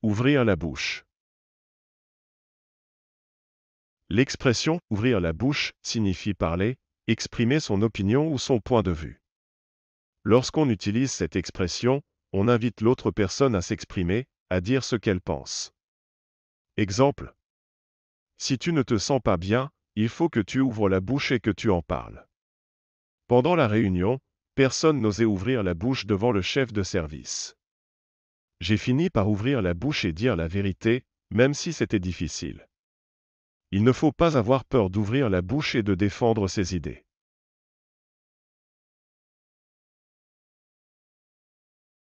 Ouvrir la bouche. L'expression ouvrir la bouche signifie parler, exprimer son opinion ou son point de vue. Lorsqu'on utilise cette expression, on invite l'autre personne à s'exprimer, à dire ce qu'elle pense. Exemple. Si tu ne te sens pas bien, il faut que tu ouvres la bouche et que tu en parles. Pendant la réunion, personne n'osait ouvrir la bouche devant le chef de service j'ai fini par ouvrir la bouche et dire la vérité, même si c'était difficile. Il ne faut pas avoir peur d'ouvrir la bouche et de défendre ses idées.